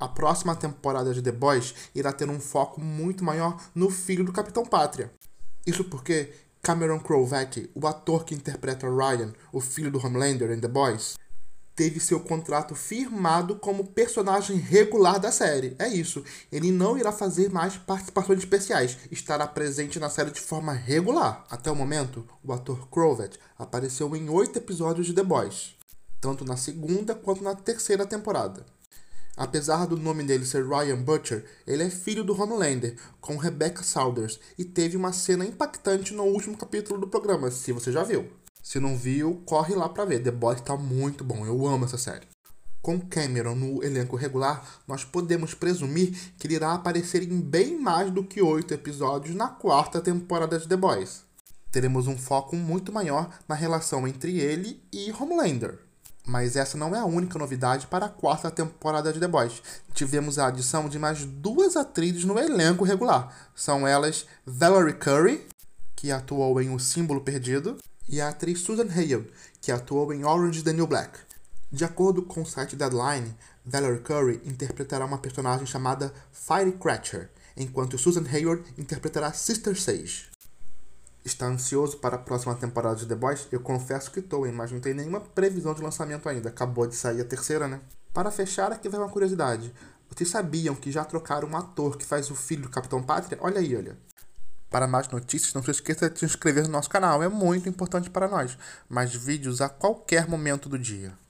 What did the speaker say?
A próxima temporada de The Boys irá ter um foco muito maior no filho do Capitão Pátria. Isso porque Cameron Crowetti, o ator que interpreta Ryan, o filho do Homelander em The Boys, teve seu contrato firmado como personagem regular da série. É isso. Ele não irá fazer mais participações especiais. Estará presente na série de forma regular. Até o momento, o ator Crovet apareceu em oito episódios de The Boys, tanto na segunda quanto na terceira temporada. Apesar do nome dele ser Ryan Butcher, ele é filho do Homelander, com Rebecca Saunders, e teve uma cena impactante no último capítulo do programa, se você já viu. Se não viu, corre lá pra ver, The Boys tá muito bom, eu amo essa série. Com Cameron no elenco regular, nós podemos presumir que ele irá aparecer em bem mais do que oito episódios na quarta temporada de The Boys. Teremos um foco muito maior na relação entre ele e Homelander. Mas essa não é a única novidade para a quarta temporada de The Boys. Tivemos a adição de mais duas atrizes no elenco regular. São elas Valerie Curry, que atuou em O Símbolo Perdido, e a atriz Susan Hale, que atuou em Orange the New Black. De acordo com o site Deadline, Valerie Curry interpretará uma personagem chamada Firecracker, enquanto Susan Hayward interpretará Sister Sage está ansioso para a próxima temporada de The Boys? Eu confesso que estou, mas não tem nenhuma previsão de lançamento ainda. Acabou de sair a terceira, né? Para fechar, aqui vai uma curiosidade. Vocês sabiam que já trocaram um ator que faz o filho do Capitão Pátria? Olha aí, olha. Para mais notícias, não se esqueça de se inscrever no nosso canal, é muito importante para nós. Mais vídeos a qualquer momento do dia.